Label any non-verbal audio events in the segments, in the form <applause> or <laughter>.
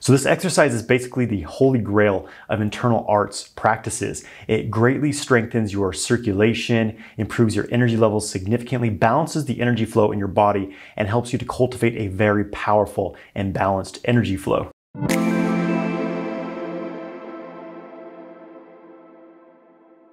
So this exercise is basically the holy grail of internal arts practices. It greatly strengthens your circulation, improves your energy levels significantly, balances the energy flow in your body, and helps you to cultivate a very powerful and balanced energy flow.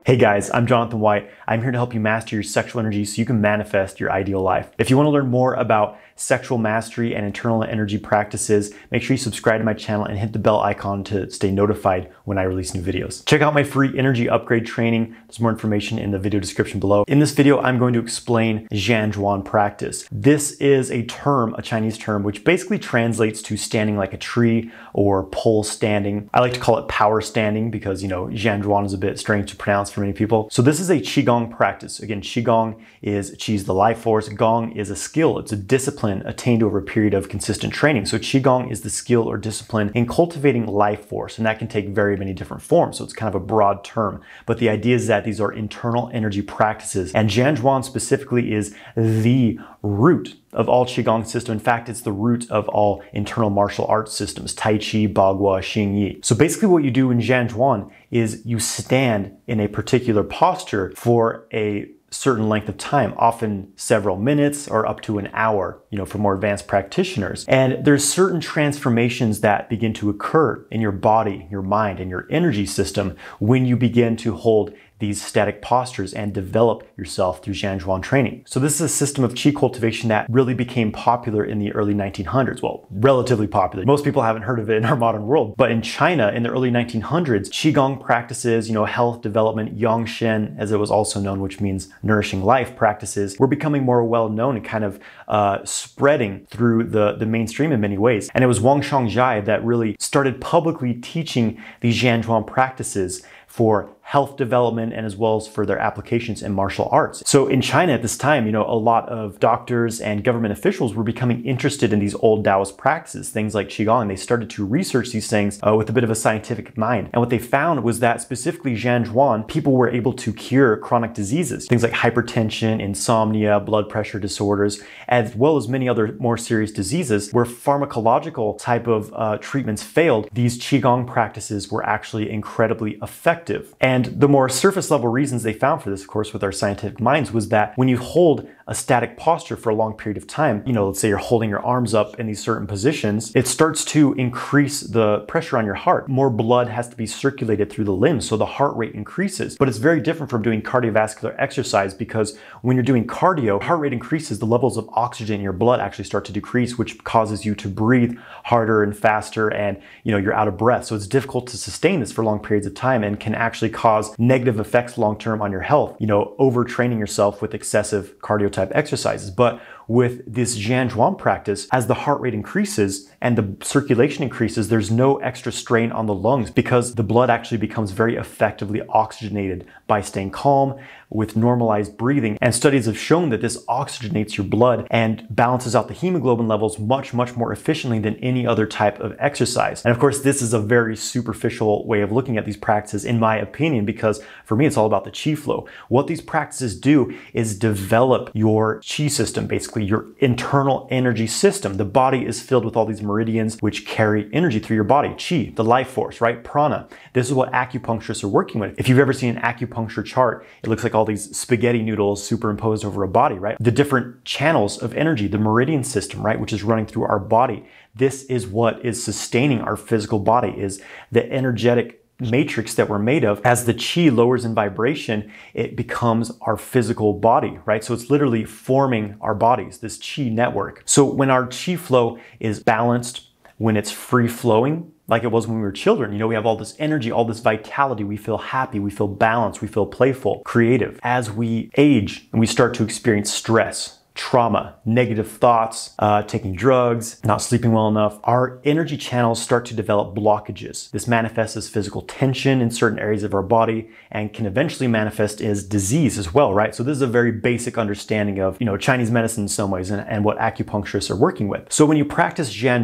Hey guys, I'm Jonathan White. I'm here to help you master your sexual energy so you can manifest your ideal life. If you want to learn more about sexual mastery and internal energy practices. Make sure you subscribe to my channel and hit the bell icon to stay notified when I release new videos. Check out my free energy upgrade training. There's more information in the video description below. In this video, I'm going to explain Zhanzhuan practice. This is a term, a Chinese term, which basically translates to standing like a tree or pole standing. I like to call it power standing because, you know, Zhanzhuan is a bit strange to pronounce for many people. So this is a Qigong practice. Again, Qigong is Qi's the life force. Gong is a skill. It's a discipline discipline attained over a period of consistent training. So Qigong is the skill or discipline in cultivating life force, and that can take very many different forms. So it's kind of a broad term. But the idea is that these are internal energy practices. And Zhanzhuan specifically is the root of all Qigong system. In fact, it's the root of all internal martial arts systems, Tai Chi, Bagua, Xing Yi. So basically what you do in Zhanzhuan is you stand in a particular posture for a certain length of time, often several minutes or up to an hour, you know, for more advanced practitioners. And there's certain transformations that begin to occur in your body, your mind, and your energy system when you begin to hold these static postures and develop yourself through Zhanzhuang training. So this is a system of Qi cultivation that really became popular in the early 1900s. Well, relatively popular. Most people haven't heard of it in our modern world, but in China in the early 1900s, Qigong practices, you know, health development, yangshen, as it was also known, which means nourishing life practices, were becoming more well known and kind of uh, spreading through the, the mainstream in many ways. And it was Wang Shangjai that really started publicly teaching these Zhanzhuang practices for health development and as well as for their applications in martial arts. So in China at this time, you know, a lot of doctors and government officials were becoming interested in these old Taoist practices, things like Qigong. They started to research these things uh, with a bit of a scientific mind. And what they found was that specifically Zhanjuan, people were able to cure chronic diseases, things like hypertension, insomnia, blood pressure disorders, as well as many other more serious diseases where pharmacological type of uh, treatments failed. These Qigong practices were actually incredibly effective. And and the more surface level reasons they found for this, of course, with our scientific minds was that when you hold a static posture for a long period of time, you know, let's say you're holding your arms up in these certain positions, it starts to increase the pressure on your heart. More blood has to be circulated through the limbs, so the heart rate increases. But it's very different from doing cardiovascular exercise because when you're doing cardio, heart rate increases, the levels of oxygen in your blood actually start to decrease, which causes you to breathe harder and faster and, you know, you're out of breath. So it's difficult to sustain this for long periods of time and can actually cause negative effects long term on your health, you know, overtraining yourself with excessive cardio type exercises. But with this Jian Zhuang practice, as the heart rate increases and the circulation increases, there's no extra strain on the lungs because the blood actually becomes very effectively oxygenated by staying calm with normalized breathing. And studies have shown that this oxygenates your blood and balances out the hemoglobin levels much, much more efficiently than any other type of exercise. And of course, this is a very superficial way of looking at these practices, in my opinion, because for me, it's all about the chi flow. What these practices do is develop your chi system, basically basically your internal energy system. The body is filled with all these meridians which carry energy through your body, chi, the life force, right? Prana. This is what acupuncturists are working with. If you've ever seen an acupuncture chart, it looks like all these spaghetti noodles superimposed over a body, right? The different channels of energy, the meridian system, right, which is running through our body. This is what is sustaining our physical body is the energetic matrix that we're made of, as the chi lowers in vibration, it becomes our physical body, right? So it's literally forming our bodies, this chi network. So when our chi flow is balanced, when it's free flowing, like it was when we were children. You know, we have all this energy, all this vitality. We feel happy, we feel balanced, we feel playful, creative. As we age and we start to experience stress, trauma, negative thoughts, uh, taking drugs, not sleeping well enough, our energy channels start to develop blockages. This manifests as physical tension in certain areas of our body and can eventually manifest as disease as well, right? So this is a very basic understanding of, you know, Chinese medicine in some ways and, and what acupuncturists are working with. So when you practice Jian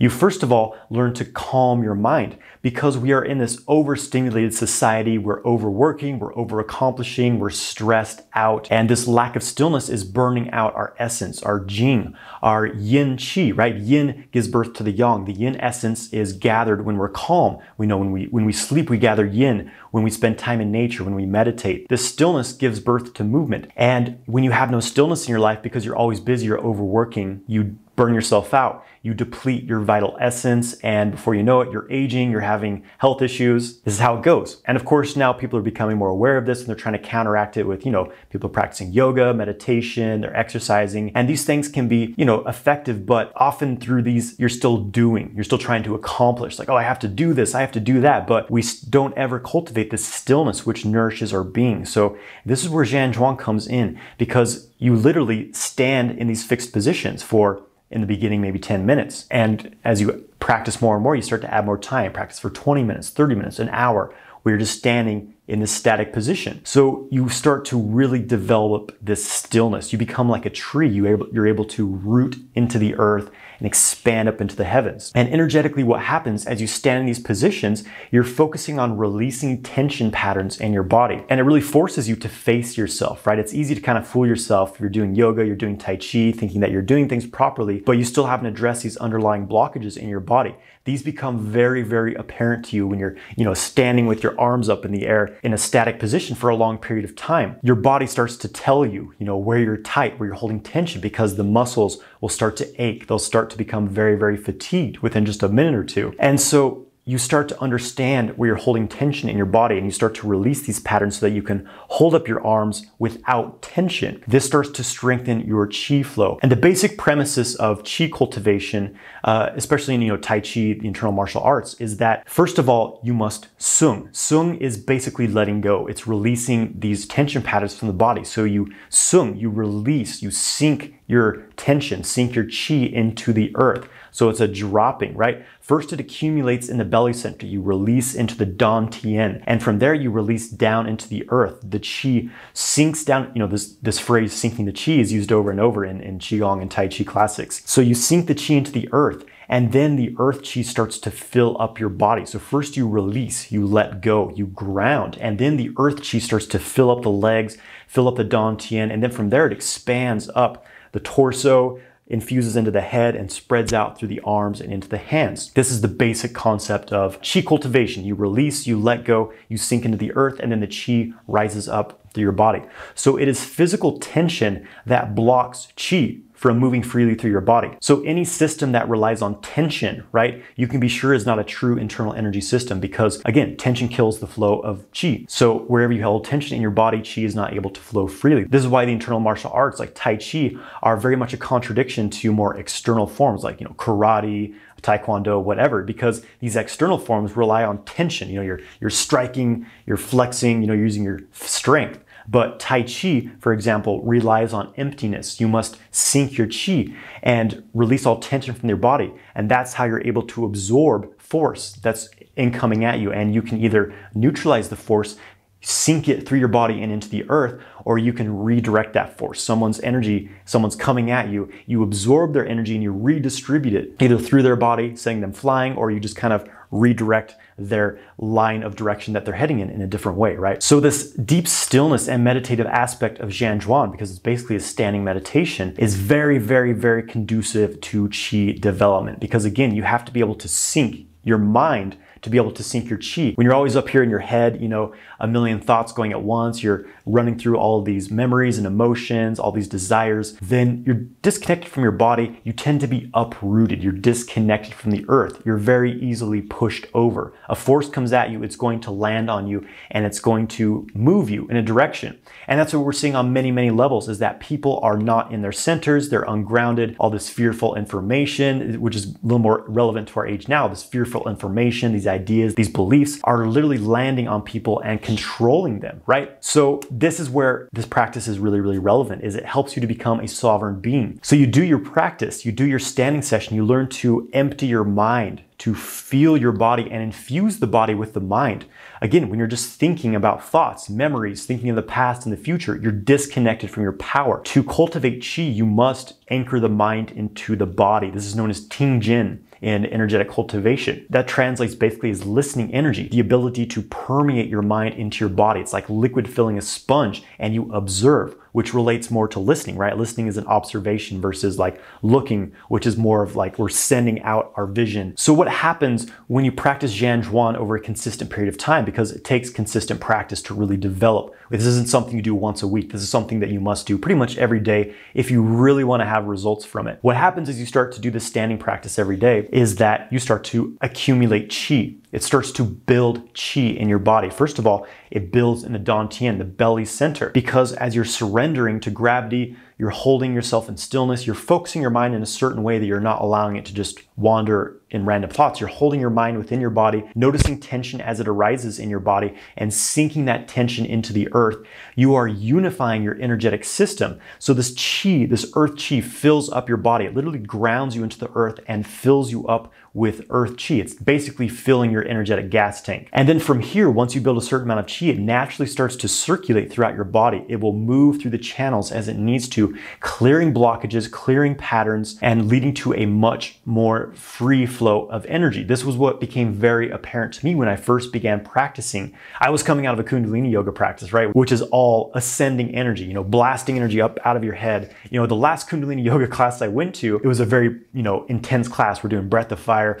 you first of all learn to calm your mind because we are in this overstimulated society. We're overworking, we're overaccomplishing, we're stressed out. And this lack of stillness is burning out our essence, our jing, our yin qi, right? Yin gives birth to the yang. The yin essence is gathered when we're calm. We know when we, when we sleep, we gather yin. When we spend time in nature, when we meditate, this stillness gives birth to movement. And when you have no stillness in your life because you're always busy, you're overworking, you burn yourself out. You deplete your vital essence, and before you know it, you're aging, you're having health issues. This is how it goes. And of course, now people are becoming more aware of this and they're trying to counteract it with, you know, people practicing yoga, meditation, they're exercising. And these things can be, you know, effective, but often through these, you're still doing, you're still trying to accomplish. Like, oh, I have to do this, I have to do that. But we don't ever cultivate this stillness which nourishes our being. So this is where Zhan Zhuang comes in because you literally stand in these fixed positions for in the beginning, maybe 10 minutes. And as you practice more and more, you start to add more time. Practice for 20 minutes, 30 minutes, an hour, where you're just standing in this static position. So you start to really develop this stillness. You become like a tree. You you're able to root into the earth and expand up into the heavens. And energetically, what happens as you stand in these positions, you're focusing on releasing tension patterns in your body. And it really forces you to face yourself, right? It's easy to kind of fool yourself if you're doing yoga, you're doing Tai Chi, thinking that you're doing things properly, but you still haven't addressed these underlying blockages in your body these become very, very apparent to you when you're, you know, standing with your arms up in the air in a static position for a long period of time. Your body starts to tell you, you know, where you're tight, where you're holding tension because the muscles will start to ache. They'll start to become very, very fatigued within just a minute or two. And so you start to understand where you're holding tension in your body and you start to release these patterns so that you can hold up your arms without tension. This starts to strengthen your qi flow. And the basic premises of qi cultivation, uh, especially in you know tai chi, the internal martial arts, is that first of all you must sung. Sung is basically letting go. It's releasing these tension patterns from the body. So you sung, you release, you sink your tension, sink your qi into the earth. So it's a dropping, right? First, it accumulates in the belly center. You release into the dan Tien. And from there, you release down into the earth. The Qi sinks down. You know, this, this phrase, sinking the Qi, is used over and over in, in Qigong and Tai Chi classics. So you sink the Qi into the earth and then the earth chi starts to fill up your body. So first you release, you let go, you ground, and then the earth chi starts to fill up the legs, fill up the dantian, and then from there it expands up the torso, infuses into the head and spreads out through the arms and into the hands. This is the basic concept of chi cultivation. You release, you let go, you sink into the earth, and then the chi rises up through your body. So it is physical tension that blocks chi from moving freely through your body. So any system that relies on tension, right, you can be sure is not a true internal energy system because again, tension kills the flow of qi. So wherever you hold tension in your body, qi is not able to flow freely. This is why the internal martial arts like tai chi are very much a contradiction to more external forms like, you know, karate, taekwondo, whatever, because these external forms rely on tension. You know, you're you're striking, you're flexing, you know, you're using your strength. But Tai Chi, for example, relies on emptiness. You must sink your Qi and release all tension from your body. And that's how you're able to absorb force that's incoming at you. And you can either neutralize the force sink it through your body and into the earth, or you can redirect that force. Someone's energy, someone's coming at you, you absorb their energy and you redistribute it either through their body, sending them flying, or you just kind of redirect their line of direction that they're heading in in a different way, right? So this deep stillness and meditative aspect of Zhanjuan, because it's basically a standing meditation, is very, very, very conducive to qi development. Because again, you have to be able to sink your mind to be able to sink your chi. When you're always up here in your head, you know, a million thoughts going at once, you're running through all these memories and emotions, all these desires, then you're disconnected from your body. You tend to be uprooted. You're disconnected from the earth. You're very easily pushed over. A force comes at you, it's going to land on you and it's going to move you in a direction. And that's what we're seeing on many, many levels is that people are not in their centers. They're ungrounded. All this fearful information, which is a little more relevant to our age now, this fearful information, these ideas, these beliefs are literally landing on people and controlling them, right? So this is where this practice is really, really relevant is it helps you to become a sovereign being. So you do your practice, you do your standing session, you learn to empty your mind, to feel your body and infuse the body with the mind. Again, when you're just thinking about thoughts, memories, thinking of the past and the future, you're disconnected from your power. To cultivate qi, you must anchor the mind into the body. This is known as Ting Jin in energetic cultivation. That translates basically as listening energy, the ability to permeate your mind into your body. It's like liquid filling a sponge and you observe which relates more to listening, right? Listening is an observation versus like looking, which is more of like we're sending out our vision. So what happens when you practice Zhanjuan over a consistent period of time? Because it takes consistent practice to really develop. This isn't something you do once a week. This is something that you must do pretty much every day if you really want to have results from it. What happens as you start to do the standing practice every day is that you start to accumulate chi. It starts to build chi in your body. First of all, it builds in the dantian, the belly center, because as you're surrendering to gravity, you're holding yourself in stillness, you're focusing your mind in a certain way that you're not allowing it to just wander in random thoughts. You're holding your mind within your body, noticing tension as it arises in your body, and sinking that tension into the earth. You are unifying your energetic system. So, this chi, this earth chi, fills up your body. It literally grounds you into the earth and fills you up with earth chi. It's basically filling your energetic gas tank. And then from here, once you build a certain amount of chi, it naturally starts to circulate throughout your body. It will move through the channels as it needs to, clearing blockages, clearing patterns, and leading to a much more free flow of energy. This was what became very apparent to me when I first began practicing. I was coming out of a Kundalini yoga practice, right? Which is all ascending energy, you know, blasting energy up out of your head. You know, the last Kundalini yoga class I went to, it was a very, you know, intense class. We're doing breath of fire.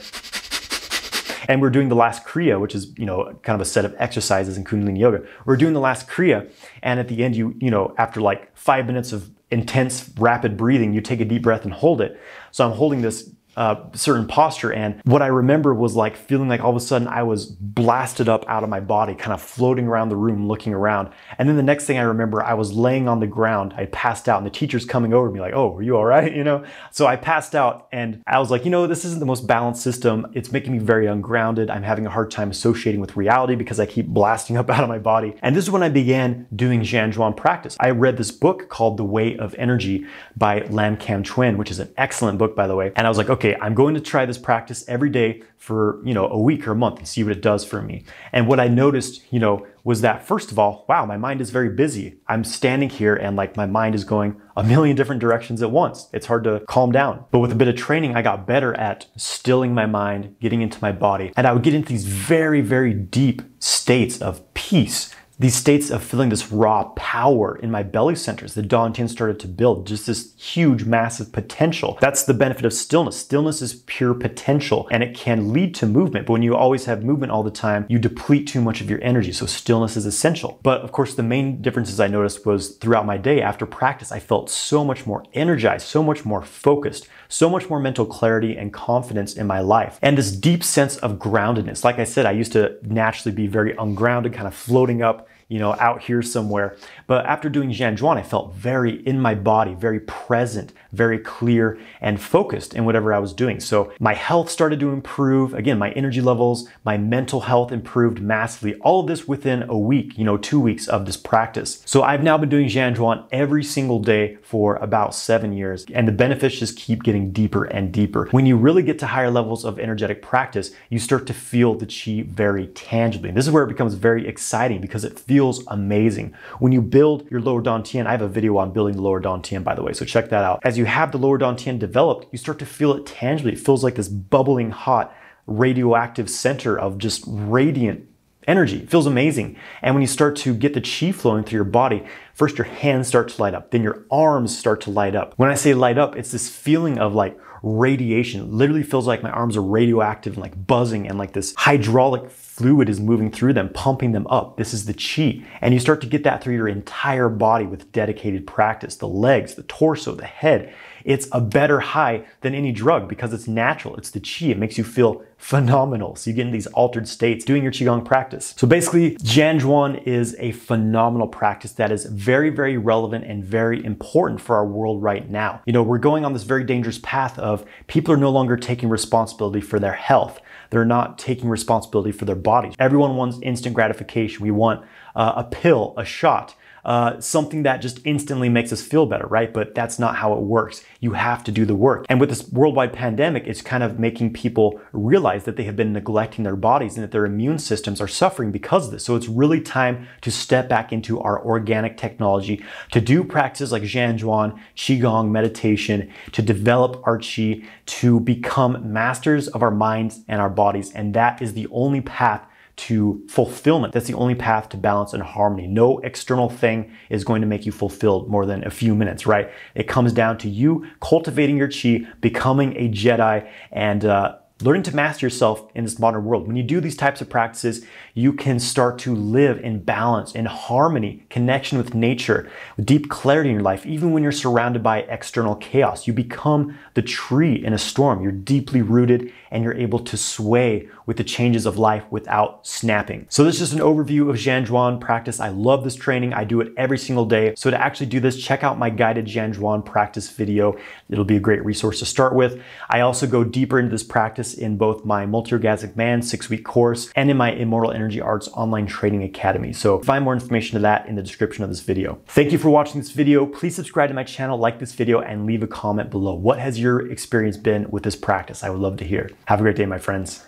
And we're doing the last Kriya, which is, you know, kind of a set of exercises in Kundalini yoga. We're doing the last Kriya. And at the end, you, you know, after like five minutes of intense, rapid breathing, you take a deep breath and hold it. So I'm holding this uh, certain posture. And what I remember was like feeling like all of a sudden I was blasted up out of my body, kind of floating around the room, looking around. And then the next thing I remember, I was laying on the ground. I passed out, and the teacher's coming over me, like, "Oh, are you all right?" <laughs> You know. So I passed out, and I was like, you know, this isn't the most balanced system. It's making me very ungrounded. I'm having a hard time associating with reality because I keep blasting up <laughs> out of my body. And this is when I began doing Zhanzhuang practice. I read this book called The Way of Energy by Lam Cam Chuan, which is an excellent book, by the way. And I was like, okay okay, I'm going to try this practice every day for, you know, a week or a month and see what it does for me. And what I noticed, you know, was that first of all, wow, my mind is very busy. I'm standing here and like my mind is going a million different directions at once. It's hard to calm down. But with a bit of training, I got better at stilling my mind, getting into my body, and I would get into these very, very deep states of peace these states of feeling this raw power in my belly centers, the Dantian started to build just this huge, massive potential. That's the benefit of stillness. Stillness is pure potential and it can lead to movement. But when you always have movement all the time, you deplete too much of your energy. So stillness is essential. But of course, the main differences I noticed was throughout my day after practice, I felt so much more energized, so much more focused, so much more mental clarity and confidence in my life. And this deep sense of groundedness. Like I said, I used to naturally be very ungrounded, kind of floating up you know, out here somewhere. But after doing Zhanjuan, I felt very in my body, very present, very clear and focused in whatever I was doing. So my health started to improve. Again, my energy levels, my mental health improved massively. All of this within a week, you know, two weeks of this practice. So I've now been doing Zhanjuan every single day for about seven years, and the benefits just keep getting deeper and deeper. When you really get to higher levels of energetic practice, you start to feel the qi very tangibly. And this is where it becomes very exciting because it feels feels amazing. When you build your lower dantian, I have a video on building the lower dantian, by the way, so check that out. As you have the lower dantian developed, you start to feel it tangibly. It feels like this bubbling hot radioactive center of just radiant energy. It feels amazing. And when you start to get the chi flowing through your body, first your hands start to light up, then your arms start to light up. When I say light up, it's this feeling of like radiation. It literally feels like my arms are radioactive and like buzzing and like this hydraulic fluid is moving through them, pumping them up. This is the chi. And you start to get that through your entire body with dedicated practice, the legs, the torso, the head. It's a better high than any drug because it's natural. It's the chi. It makes you feel phenomenal. So you get in these altered states doing your Qigong practice. So basically, Janjuan is a phenomenal practice that is very, very relevant and very important for our world right now. You know, we're going on this very dangerous path of people are no longer taking responsibility for their health. They're not taking responsibility for their bodies. Everyone wants instant gratification. We want uh, a pill, a shot, uh, something that just instantly makes us feel better, right? But that's not how it works. You have to do the work. And with this worldwide pandemic, it's kind of making people realize that they have been neglecting their bodies and that their immune systems are suffering because of this. So it's really time to step back into our organic technology, to do practices like Zhanjuan, Qigong, meditation, to develop our Qi, to become masters of our minds and our bodies. And that is the only path to fulfillment. That's the only path to balance and harmony. No external thing is going to make you fulfilled more than a few minutes, right? It comes down to you cultivating your chi, becoming a Jedi, and uh, learning to master yourself in this modern world. When you do these types of practices, you can start to live in balance, in harmony, connection with nature, with deep clarity in your life, even when you're surrounded by external chaos. You become the tree in a storm. You're deeply rooted and you're able to sway with the changes of life without snapping. So this is just an overview of Zhanjuan practice. I love this training. I do it every single day. So to actually do this, check out my guided Zhanjuan practice video. It'll be a great resource to start with. I also go deeper into this practice in both my multi-orgasmic man six-week course and in my Immortal Energy Arts online training academy. So find more information to that in the description of this video. Thank you for watching this video. Please subscribe to my channel, like this video, and leave a comment below. What has your experience been with this practice? I would love to hear. Have a great day, my friends.